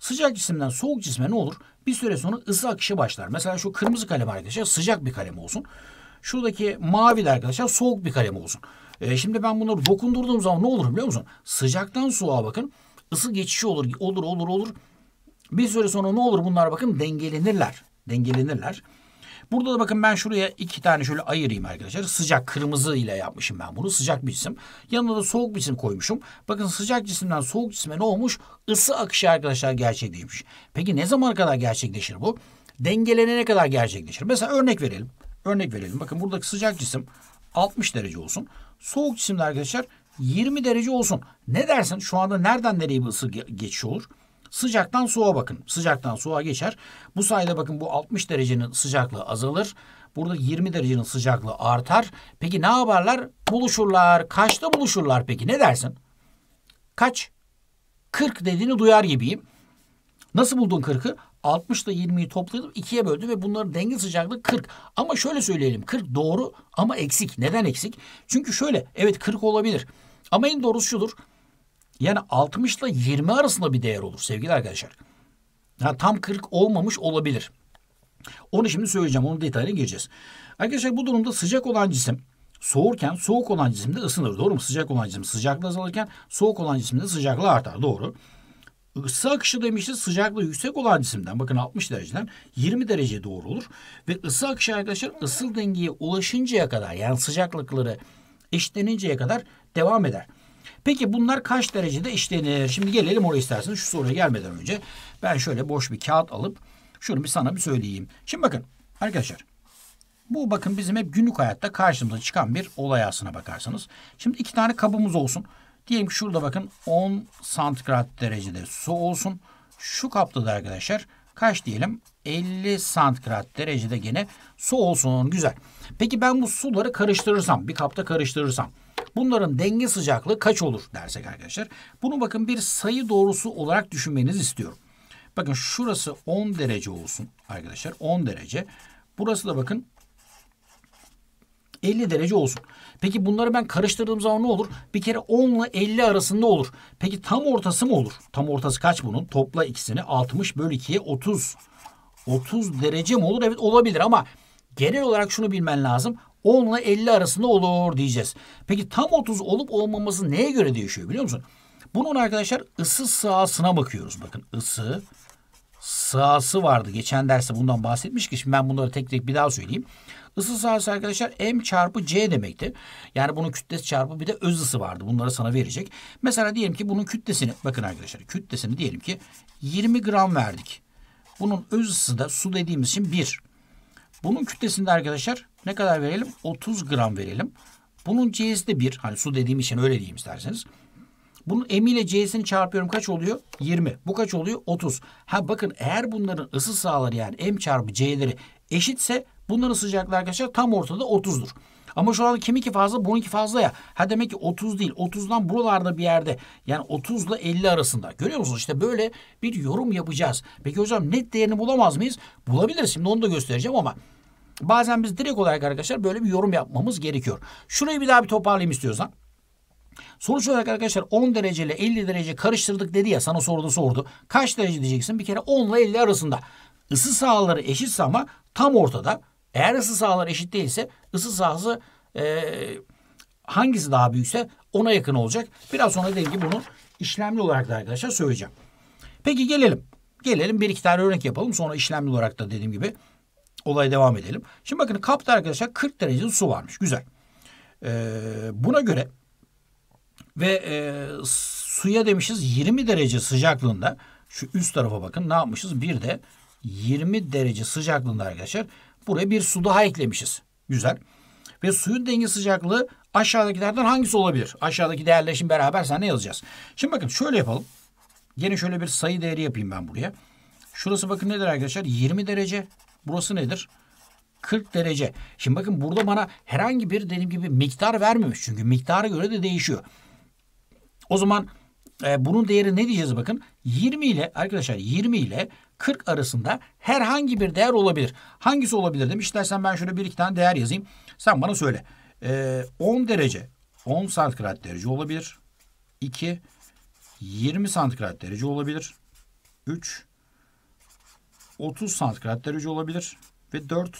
sıcak cisimden soğuk cisme ne olur? Bir süre sonra ısı akışı başlar. Mesela şu kırmızı kalem arkadaşlar sıcak bir kalem olsun. Şuradaki mavi de arkadaşlar soğuk bir kalem olsun. E, şimdi ben bunları dokundurduğum zaman ne olur biliyor musun? Sıcaktan soğuğa bakın ısı geçişi olur. Olur olur olur. Bir süre sonra ne olur bunlar bakın dengelenirler. Dengelenirler. Burada da bakın ben şuraya iki tane şöyle ayırayım arkadaşlar. Sıcak kırmızı ile yapmışım ben bunu. Sıcak bir cisim. Yanına da soğuk bir cisim koymuşum. Bakın sıcak cisimden soğuk cisime ne olmuş? Isı akışı arkadaşlar gerçekleşmiş. Peki ne zaman kadar gerçekleşir bu? Dengelenene kadar gerçekleşir. Mesela örnek verelim. Örnek verelim. Bakın buradaki sıcak cisim 60 derece olsun. Soğuk cisimde arkadaşlar 20 derece olsun. Ne dersin? Şu anda nereden nereye bir ısı geçiyor? Sıcaktan soğuğa bakın. Sıcaktan soğuğa geçer. Bu sayede bakın bu 60 derecenin sıcaklığı azalır. Burada 20 derecenin sıcaklığı artar. Peki ne yaparlar? Buluşurlar. Kaçta buluşurlar peki? Ne dersin? Kaç? 40 dediğini duyar gibiyim. Nasıl buldun 40'ı? 60 ile 20'yi topladım 2'ye böldüm ve bunların denge sıcaklığı 40. Ama şöyle söyleyelim 40 doğru ama eksik. Neden eksik? Çünkü şöyle evet 40 olabilir. Ama en doğrusu şudur. Yani 60 ile 20 arasında bir değer olur sevgili arkadaşlar. Yani tam 40 olmamış olabilir. Onu şimdi söyleyeceğim. Onun detayına gireceğiz. Arkadaşlar bu durumda sıcak olan cisim soğurken soğuk olan cisimde ısınır. Doğru mu? Sıcak olan cisim sıcaklığı azalırken soğuk olan cisimde sıcaklığı artar. Doğru. Isı akışı demiştik, sıcaklığı yüksek olan cisimden bakın 60 dereceden 20 derece doğru olur. Ve ısı akışı arkadaşlar ısı dengeye ulaşıncaya kadar yani sıcaklıkları eşleninceye kadar devam eder. Peki bunlar kaç derecede işlenir? Şimdi gelelim oraya isterseniz şu soruya gelmeden önce. Ben şöyle boş bir kağıt alıp şunu bir sana bir söyleyeyim. Şimdi bakın arkadaşlar. Bu bakın bizim hep günlük hayatta karşımıza çıkan bir olay aslına bakarsanız. Şimdi iki tane kabımız olsun. Diyelim ki şurada bakın 10 santigrat derecede su olsun. Şu kapta da arkadaşlar kaç diyelim? 50 santigrat derecede gene su olsun. Güzel. Peki ben bu suları karıştırırsam, bir kapta karıştırırsam bunların denge sıcaklığı kaç olur dersek arkadaşlar. Bunu bakın bir sayı doğrusu olarak düşünmenizi istiyorum. Bakın şurası 10 derece olsun arkadaşlar. 10 derece. Burası da bakın 50 derece olsun. Peki bunları ben karıştırdığım zaman ne olur? Bir kere 10 ile 50 arasında olur. Peki tam ortası mı olur? Tam ortası kaç bunun? Topla ikisini 60 bölü 2'ye 30 30 derece mi olur? Evet olabilir ama genel olarak şunu bilmen lazım. 10 ile 50 arasında olur diyeceğiz. Peki tam 30 olup olmaması neye göre değişiyor biliyor musun? Bunun arkadaşlar ısı sahasına bakıyoruz. Bakın ısı sahası vardı. Geçen derste bundan bahsetmiş ki şimdi ben bunları tek tek bir daha söyleyeyim. Isı sahası arkadaşlar M çarpı C demekti. Yani bunun kütlesi çarpı bir de öz ısı vardı. Bunları sana verecek. Mesela diyelim ki bunun kütlesini bakın arkadaşlar kütlesini diyelim ki 20 gram verdik. Bunun öz ısı da su dediğimiz için 1. Bunun kütlesinde arkadaşlar ne kadar verelim? 30 gram verelim. Bunun C'si de 1. Hani su dediğim için öyle diyeyim isterseniz. Bunun M ile C'sini çarpıyorum kaç oluyor? 20. Bu kaç oluyor? 30. Ha bakın eğer bunların ısı sağları yani M çarpı C'leri eşitse bunların sıcaklığı arkadaşlar tam ortada 30'dur. Ama şu anda kiminki fazla bununki fazla ya. Ha demek ki 30 değil. 30'dan buralarda bir yerde yani 30 ile 50 arasında. Görüyor musunuz? İşte böyle bir yorum yapacağız. Peki hocam net değerini bulamaz mıyız? Bulabiliriz. Şimdi onu da göstereceğim ama bazen biz direkt olarak arkadaşlar böyle bir yorum yapmamız gerekiyor. Şurayı bir daha bir toparlayayım istiyorsan. Sonuç olarak arkadaşlar 10 derece ile 50 derece karıştırdık dedi ya sana soruda sordu. Kaç derece diyeceksin? Bir kere 10 ile 50 arasında. Isı sahaları eşitse ama tam ortada. Eğer ısı sahaları eşit değilse ısı sahası e, hangisi daha büyükse ona yakın olacak. Biraz sonra dediğim gibi bunu işlemli olarak da arkadaşlar söyleyeceğim. Peki gelelim. Gelelim bir iki tane örnek yapalım. Sonra işlemli olarak da dediğim gibi olaya devam edelim. Şimdi bakın kapta arkadaşlar 40 derece su varmış. Güzel. Ee, buna göre ve e, suya demişiz 20 derece sıcaklığında şu üst tarafa bakın ne yapmışız? Bir de 20 derece sıcaklığında arkadaşlar Buraya bir su daha eklemişiz. Güzel. Ve suyun denge sıcaklığı aşağıdakilerden hangisi olabilir? Aşağıdaki değerle şimdi beraber sen ne yazacağız? Şimdi bakın şöyle yapalım. Gene şöyle bir sayı değeri yapayım ben buraya. Şurası bakın nedir arkadaşlar? 20 derece. Burası nedir? 40 derece. Şimdi bakın burada bana herhangi bir dediğim gibi miktar vermemiş. Çünkü miktara göre de değişiyor. O zaman e, bunun değeri ne diyeceğiz bakın. 20 ile arkadaşlar 20 ile 40 arasında herhangi bir değer olabilir. Hangisi olabilir demiş. İstersen ben şöyle bir iki tane değer yazayım. Sen bana söyle. E, ee, 10 derece 10 santigrat derece olabilir. 2 20 santigrat derece olabilir. 3 30 santigrat derece olabilir. Ve 4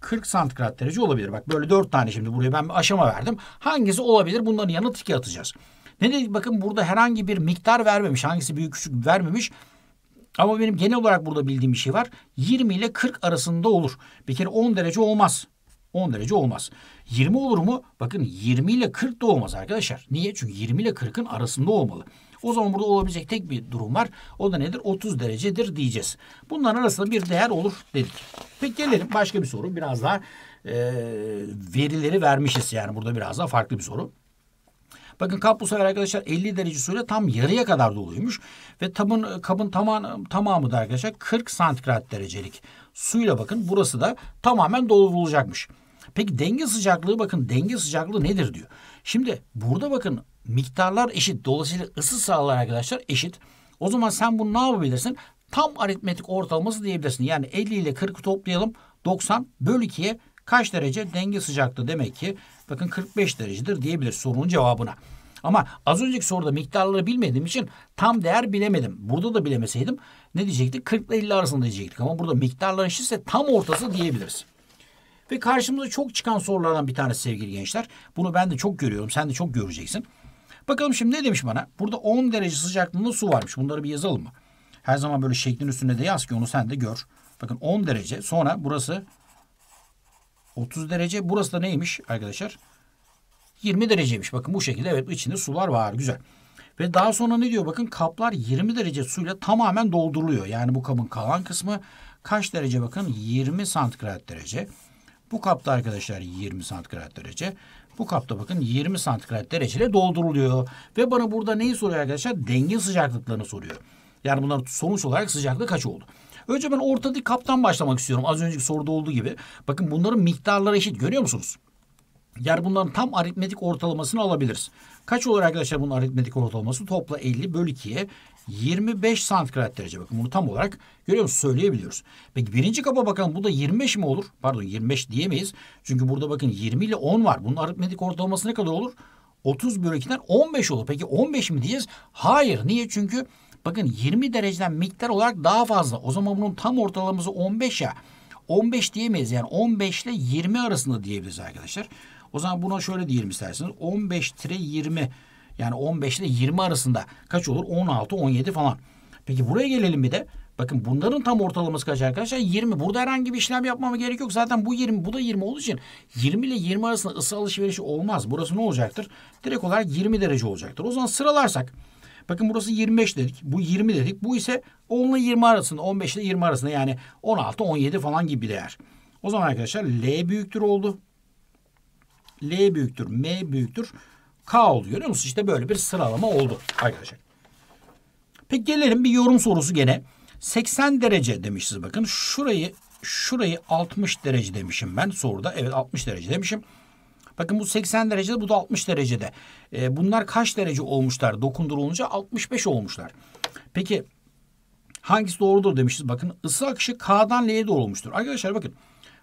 40 santigrat derece olabilir. Bak böyle 4 tane şimdi buraya ben bir aşama verdim. Hangisi olabilir? Bunların yanına tiki atacağız. Ne dedik bakın burada herhangi bir miktar vermemiş. Hangisi büyük küçük vermemiş. Ama benim genel olarak burada bildiğim bir şey var. 20 ile 40 arasında olur. Bir kere 10 derece olmaz. 10 derece olmaz. 20 olur mu? Bakın 20 ile 40 da olmaz arkadaşlar. Niye? Çünkü 20 ile 40'ın arasında olmalı. O zaman burada olabilecek tek bir durum var. O da nedir? 30 derecedir diyeceğiz. Bunların arasında bir değer olur dedik. Peki gelelim başka bir soru. Biraz daha e, verileri vermişiz yani burada biraz daha farklı bir soru. Bakın kap bu arkadaşlar 50 derece suyla tam yarıya kadar doluymuş. Ve tabın, kabın tamam, tamamı da arkadaşlar 40 santigrat derecelik suyla bakın burası da tamamen doldurulacakmış. Peki denge sıcaklığı bakın denge sıcaklığı nedir diyor. Şimdi burada bakın miktarlar eşit. Dolayısıyla ısı sağlar arkadaşlar eşit. O zaman sen bunu ne yapabilirsin? Tam aritmetik ortalaması diyebilirsin. Yani 50 ile 40'ı toplayalım. 90 bölü 2'ye kaç derece denge sıcaklığı demek ki Bakın 45 derecedir diyebilir sorunun cevabına. Ama az önceki soruda miktarları bilmediğim için tam değer bilemedim. Burada da bilemeseydim ne diyecektik? 40 ile 50 arasında diyecektik. Ama burada miktarların eşitse tam ortası diyebiliriz. Ve karşımıza çok çıkan sorulardan bir tanesi sevgili gençler. Bunu ben de çok görüyorum. Sen de çok göreceksin. Bakalım şimdi ne demiş bana? Burada 10 derece sıcaklığında su varmış. Bunları bir yazalım mı? Her zaman böyle şeklin üstünde de yaz ki onu sen de gör. Bakın 10 derece. Sonra burası 30 derece. Burası da neymiş arkadaşlar? 20 dereceymiş. Bakın bu şekilde evet içinde sular var. Güzel. Ve daha sonra ne diyor? Bakın kaplar 20 derece suyla tamamen dolduruluyor. Yani bu kabın kalan kısmı kaç derece bakın? 20 santigrat derece. Bu kapta arkadaşlar 20 santigrat derece. Bu kapta bakın 20 santigrat dereceyle dolduruluyor. Ve bana burada neyi soruyor arkadaşlar? Denge sıcaklıklarını soruyor. Yani bunların sonuç olarak sıcaklık kaç oldu? Önce ben ortadaki kaptan başlamak istiyorum. Az önceki soruda olduğu gibi. Bakın bunların miktarları eşit. Görüyor musunuz? Yani bunların tam aritmetik ortalamasını alabiliriz. Kaç olur arkadaşlar bunun aritmetik ortalaması? Topla 50 bölü 2'ye 25 santigrat derece. Bakın bunu tam olarak görüyor musunuz? Söyleyebiliyoruz. Peki birinci kaba bakalım bu da 25 mi olur? Pardon 25 diyemeyiz. Çünkü burada bakın 20 ile 10 var. Bunun aritmetik ortalaması ne kadar olur? 30 bölü 2'den 15 olur. Peki 15 mi diyeceğiz? Hayır. Niye? Çünkü Bakın 20 dereceden miktar olarak daha fazla. O zaman bunun tam ortalaması 15 ya. 15 diyemeyiz yani 15 ile 20 arasında diyebiliriz arkadaşlar. O zaman buna şöyle diyelim isterseniz 15 tire 20 yani 15 ile 20 arasında kaç olur? 16 17 falan. Peki buraya gelelim bir de. Bakın bunların tam ortalaması kaç arkadaşlar? 20. Burada herhangi bir işlem yapmama gerek yok. Zaten bu 20, bu da 20 olduğu için 20 ile 20 arasında ısı alışverişi olmaz. Burası ne olacaktır? Direkt olarak 20 derece olacaktır. O zaman sıralarsak Bakın burası 25 dedik. Bu 20 dedik. Bu ise 10 ile 20 arasında 15 ile 20 arasında yani 16 17 falan gibi bir değer. O zaman arkadaşlar L büyüktür oldu. L büyüktür, M büyüktür. K oluyor. Görüyor musunuz? İşte böyle bir sıralama oldu arkadaşlar. Peki gelelim bir yorum sorusu gene. 80 derece demişiz bakın. Şurayı şurayı 60 derece demişim ben soruda. Evet 60 derece demişim. Bakın bu 80 derecede bu da 60 derecede. E, bunlar kaç derece olmuşlar? Dokundurulunca 65 olmuşlar. Peki hangisi doğrudur demişiz. Bakın ısı akışı K'dan L'ye doğru olmuştur. Arkadaşlar bakın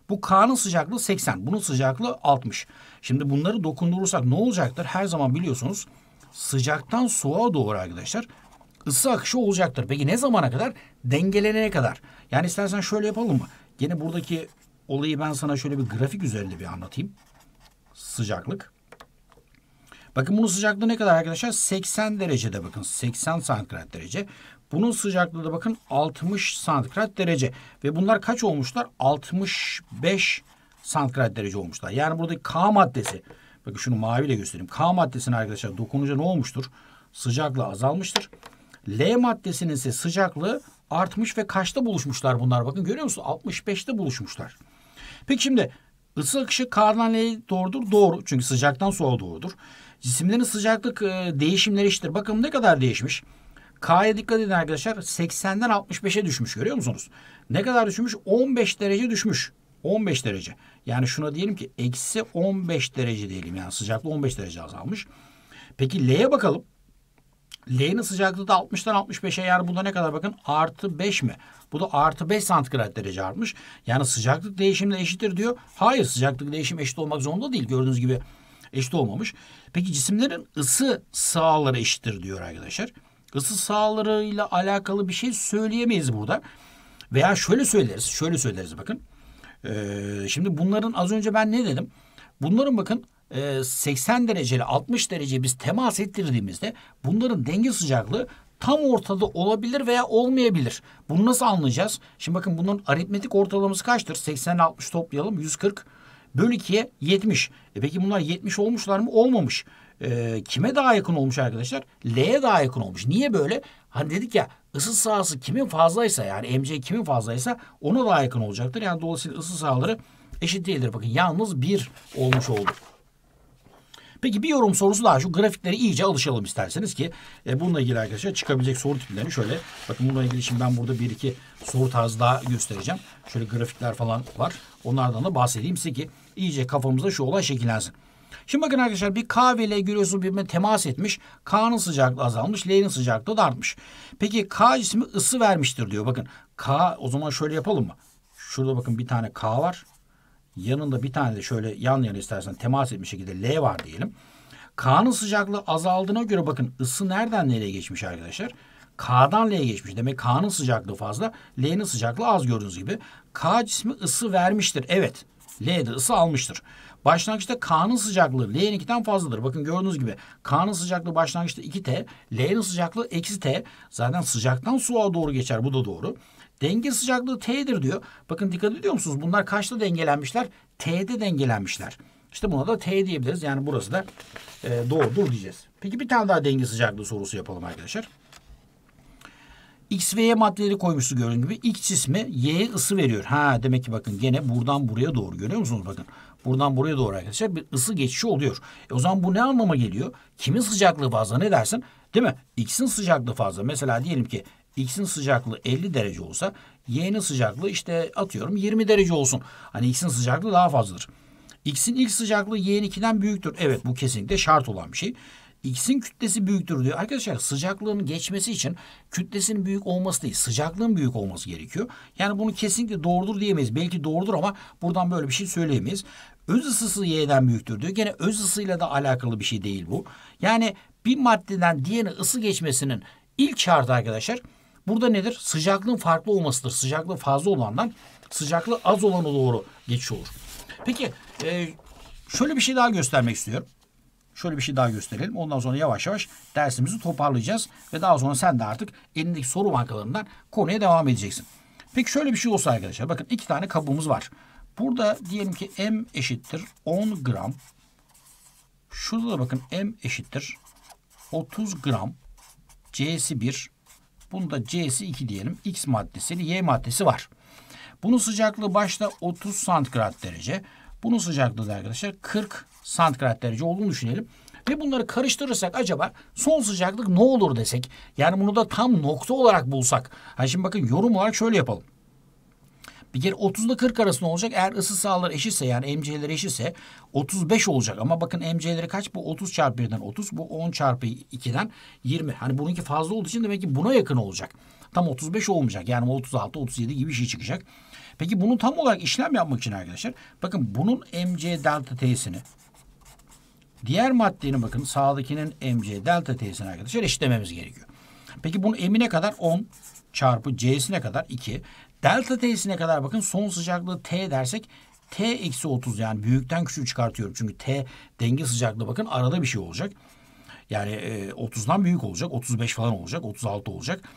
bu K'nın sıcaklığı 80. Bunun sıcaklığı 60. Şimdi bunları dokundurursak ne olacaktır? Her zaman biliyorsunuz sıcaktan soğuğa doğru arkadaşlar ısı akışı olacaktır. Peki ne zamana kadar? Dengelenene kadar. Yani istersen şöyle yapalım mı? Yine buradaki olayı ben sana şöyle bir grafik üzerinde bir anlatayım sıcaklık. Bakın bunun sıcaklığı ne kadar arkadaşlar? 80 derecede bakın. 80 santigrat derece. Bunun sıcaklığı da bakın 60 santigrat derece. Ve bunlar kaç olmuşlar? 65 santigrat derece olmuşlar. Yani buradaki K maddesi. Bakın şunu maviyle göstereyim. K maddesine arkadaşlar dokununca ne olmuştur? Sıcaklığı azalmıştır. L maddesinin ise sıcaklığı artmış ve kaçta buluşmuşlar bunlar? Bakın görüyor musunuz? 65'te buluşmuşlar. Peki şimdi Isı akışı K'dan L'ye doğrudur. Doğru. Çünkü sıcaktan soğuğa doğrudur. Cisimlerin sıcaklık e, değişimleri eşittir. Bakın ne kadar değişmiş. K'ya dikkat edin arkadaşlar. 80'den 65'e düşmüş. Görüyor musunuz? Ne kadar düşmüş? 15 derece düşmüş. 15 derece. Yani şuna diyelim ki eksi 15 derece diyelim. Yani sıcaklık 15 derece azalmış. Peki L'ye bakalım. L'nin sıcaklığı da 60'tan 65'e bu da ne kadar bakın artı 5 mi? Bu da artı 5 santigrat derece artmış. Yani sıcaklık değişimle eşittir diyor. Hayır sıcaklık değişim eşit olmak zorunda değil. Gördüğünüz gibi eşit olmamış. Peki cisimlerin ısı sağları eşittir diyor arkadaşlar. Isı sağlarıyla alakalı bir şey söyleyemeyiz burada. Veya şöyle söyleriz. Şöyle söyleriz bakın. Ee, şimdi bunların az önce ben ne dedim? Bunların bakın 80 ee, dereceli 60 derece biz temas ettirdiğimizde bunların denge sıcaklığı tam ortada olabilir veya olmayabilir. Bunu nasıl anlayacağız? Şimdi bakın bunun aritmetik ortalaması kaçtır? 80 60 toplayalım 140 bölü 2'ye 70. E peki bunlar 70 olmuşlar mı? Olmamış. E, kime daha yakın olmuş arkadaşlar? L'ye daha yakın olmuş. Niye böyle? Hani dedik ya ısı sahası kimin fazlaysa yani MC kimin fazlaysa ona daha yakın olacaktır. Yani dolayısıyla ısı sahaları eşit değildir. Bakın yalnız bir olmuş oldu. Peki bir yorum sorusu daha. Şu grafikleri iyice alışalım isterseniz ki e, bununla ilgili arkadaşlar çıkabilecek soru tiplerini şöyle bakın bununla ilgili şimdi ben burada bir iki soru tarzı daha göstereceğim. Şöyle grafikler falan var. Onlardan da bahsedeyim size ki iyice kafamızda şu olay şekillensin. Şimdi bakın arkadaşlar bir K ve L giriyorsun birbirine temas etmiş. K'nın sıcaklığı azalmış, L'nin sıcaklığı da artmış. Peki K cismi ısı vermiştir diyor. Bakın K o zaman şöyle yapalım mı? Şurada bakın bir tane K var yanında bir tane de şöyle yan yana istersen temas etmiş şekilde L var diyelim. K'nın sıcaklığı azaldığına göre bakın ısı nereden nereye geçmiş arkadaşlar? K'dan L'ye geçmiş. Demek K'nın sıcaklığı fazla, L'nin sıcaklığı az gördüğünüz gibi. K cismi ısı vermiştir. Evet. L de ısı almıştır. Başlangıçta K'nın sıcaklığı L'nin L'ninkinden fazladır. Bakın gördüğünüz gibi K'nın sıcaklığı başlangıçta 2T, L'nin sıcaklığı eksi T. Zaten sıcaktan soğuğa doğru geçer. Bu da doğru. Denge sıcaklığı T'dir diyor. Bakın dikkat ediyor musunuz? Bunlar kaçta dengelenmişler? T'de dengelenmişler. İşte buna da T diyebiliriz. Yani burası da e, doğrudur diyeceğiz. Peki bir tane daha denge sıcaklığı sorusu yapalım arkadaşlar. X ve Y maddeleri koymuştu gördüğün gibi. X ismi Y'ye ısı veriyor. Ha demek ki bakın gene buradan buraya doğru görüyor musunuz bakın. Buradan buraya doğru arkadaşlar bir ısı geçişi oluyor. E o zaman bu ne anlama geliyor? Kimin sıcaklığı fazla ne dersin? Değil mi? X'in sıcaklığı fazla. Mesela diyelim ki x'in sıcaklığı 50 derece olsa y'nin sıcaklığı işte atıyorum 20 derece olsun. Hani x'in sıcaklığı daha fazladır. X'in ilk sıcaklığı ikiden büyüktür. Evet bu kesinlikle şart olan bir şey. X'in kütlesi büyüktür diyor. Arkadaşlar sıcaklığın geçmesi için kütlesinin büyük olması değil sıcaklığın büyük olması gerekiyor. Yani bunu kesinlikle doğrudur diyemeyiz. Belki doğrudur ama buradan böyle bir şey söyleyemeyiz. Öz ısısı y'den büyüktür diyor. Gene öz ısıyla da alakalı bir şey değil bu. Yani bir maddeden diğerine ısı geçmesinin ilk şartı arkadaşlar Burada nedir? Sıcaklığın farklı olmasıdır. Sıcaklığı fazla olandan sıcaklığı az olana doğru geçiyor. Peki e, şöyle bir şey daha göstermek istiyorum. Şöyle bir şey daha gösterelim. Ondan sonra yavaş yavaş dersimizi toparlayacağız. Ve daha sonra sen de artık elindeki soru bankalarından konuya devam edeceksin. Peki şöyle bir şey olsa arkadaşlar. Bakın iki tane kabuğumuz var. Burada diyelim ki M eşittir 10 gram. Şurada da bakın M eşittir 30 gram. C'si 1. Bunu da C'si 2 diyelim. X maddesi Y maddesi var. Bunun sıcaklığı başta 30 santigrat derece. Bunun sıcaklığı da arkadaşlar 40 santigrat derece olduğunu düşünelim. Ve bunları karıştırırsak acaba son sıcaklık ne olur desek. Yani bunu da tam nokta olarak bulsak. Ha şimdi bakın yorum olarak şöyle yapalım. Bir kere 30 ile 40 arasında olacak. Eğer ısı sağları eşitse yani MC'leri eşitse 35 olacak. Ama bakın MC'leri kaç? Bu 30 çarpı 1'den 30. Bu 10 çarpı 2'den 20. Hani bununki fazla olduğu için demek ki buna yakın olacak. Tam 35 olmayacak. Yani 36, 37 gibi bir şey çıkacak. Peki bunu tam olarak işlem yapmak için arkadaşlar. Bakın bunun MC delta T'sini diğer maddenin bakın sağdakinin MC delta T'sini arkadaşlar eşitlememiz gerekiyor. Peki bunun emine kadar 10 çarpı C'sine kadar 2. Delta T'sine kadar bakın son sıcaklığı T dersek T eksi 30 yani büyükten küçüğü çıkartıyorum. Çünkü T denge sıcaklığı bakın arada bir şey olacak. Yani e, 30'dan büyük olacak. 35 falan olacak. 36 olacak.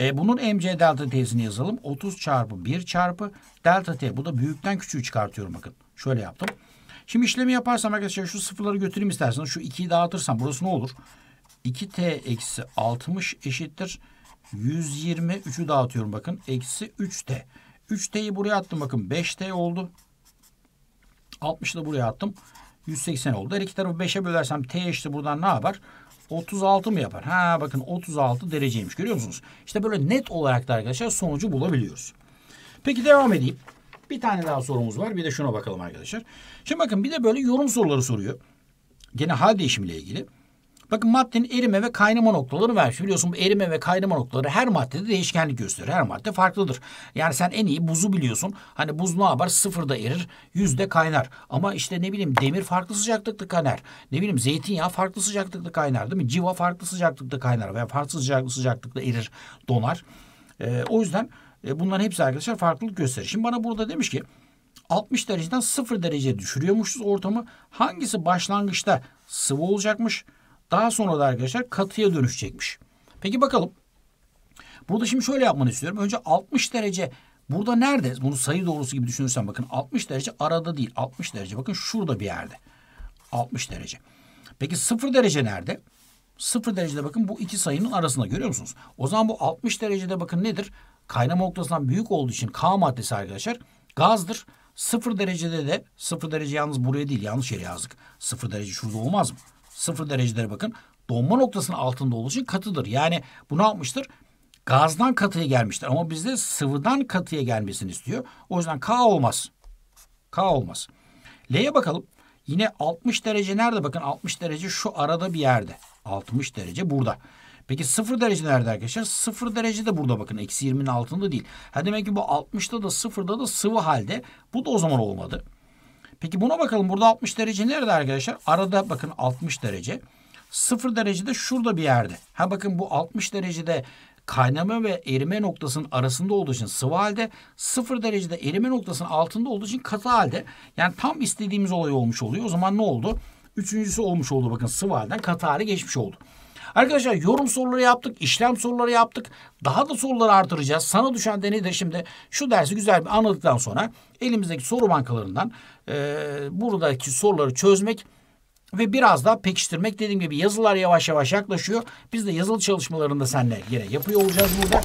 E, bunun MC delta T'sini yazalım. 30 çarpı 1 çarpı delta T. Bu da büyükten küçüğü çıkartıyorum bakın. Şöyle yaptım. Şimdi işlemi yaparsam arkadaşlar şu sıfırları götüreyim isterseniz. Şu 2'yi dağıtırsam burası ne olur? 2T eksi 60 eşittir. 120 3'ü dağıtıyorum bakın. Eksi 3t. 3t'yi buraya attım bakın. 5t oldu. 60'ı da buraya attım. 180 oldu. Her iki tarafı 5'e bölersem t eşittir buradan ne yapar? 36 mı yapar? Ha bakın 36 dereceymiş görüyor musunuz? İşte böyle net olarak da arkadaşlar sonucu bulabiliyoruz. Peki devam edeyim. Bir tane daha sorumuz var. Bir de şuna bakalım arkadaşlar. Şimdi bakın bir de böyle yorum soruları soruyor. Gene hal değişimiyle ilgili. Bakın maddenin erime ve kaynama noktaları vermiş. Biliyorsun bu erime ve kaynama noktaları her maddede değişkenlik gösterir. Her madde farklıdır. Yani sen en iyi buzu biliyorsun. Hani buz ne yapar? Sıfırda erir, yüzde kaynar. Ama işte ne bileyim demir farklı sıcaklıkta kaynar. Ne bileyim zeytinyağı farklı sıcaklıkta kaynar değil mi? Civa farklı sıcaklıkta kaynar veya farklı sıcaklıkta erir, donar. E, o yüzden e, bunların hepsi arkadaşlar farklılık gösterir. Şimdi bana burada demiş ki 60 dereceden 0 derece düşürüyormuşuz ortamı. Hangisi başlangıçta sıvı olacakmış? Daha sonra da arkadaşlar katıya dönüşecekmiş. Peki bakalım. Burada şimdi şöyle yapmanı istiyorum. Önce 60 derece burada nerede? Bunu sayı doğrusu gibi düşünürsen bakın 60 derece arada değil. 60 derece bakın şurada bir yerde. 60 derece. Peki 0 derece nerede? 0 derecede bakın bu iki sayının arasında görüyor musunuz? O zaman bu 60 derecede bakın nedir? Kaynama noktasından büyük olduğu için K maddesi arkadaşlar gazdır. 0 derecede de 0 derece yalnız buraya değil yanlış yere yazdık. 0 derece şurada olmaz mı? sıfır derecelere bakın. Donma noktasının altında olduğu için katıdır. Yani bunu ne Gazdan katıya gelmiştir ama bizde sıvıdan katıya gelmesini istiyor. O yüzden K olmaz. K olmaz. L'ye bakalım. Yine 60 derece nerede? Bakın 60 derece şu arada bir yerde. 60 derece burada. Peki 0 derece nerede arkadaşlar? 0 derece de burada bakın. Eksi 20'nin altında değil. Ha demek ki bu 60'da da 0'da da sıvı halde. Bu da o zaman olmadı. Peki buna bakalım. Burada 60 derece nerede arkadaşlar? Arada bakın 60 derece. 0 derecede şurada bir yerde. Ha bakın bu 60 derecede kaynama ve erime noktasının arasında olduğu için sıvı halde 0 derecede erime noktasının altında olduğu için katı halde. Yani tam istediğimiz olay olmuş oluyor. O zaman ne oldu? Üçüncüsü olmuş oldu bakın sıvı halden katı hale geçmiş oldu. Arkadaşlar yorum soruları yaptık, işlem soruları yaptık. Daha da soruları artıracağız. Sana düşen de şimdi? Şu dersi güzel bir anladıktan sonra elimizdeki soru bankalarından e, buradaki soruları çözmek ve biraz daha pekiştirmek dediğim gibi yazılar yavaş yavaş yaklaşıyor. Biz de yazılı çalışmalarında seninle yine yapıyor olacağız burada.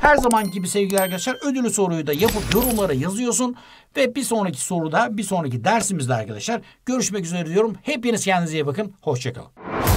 Her zaman gibi sevgili arkadaşlar ödülü soruyu da yapıp yorumlara yazıyorsun. Ve bir sonraki soruda bir sonraki dersimizde arkadaşlar görüşmek üzere diyorum. Hepiniz kendinize iyi bakın. Hoşçakalın.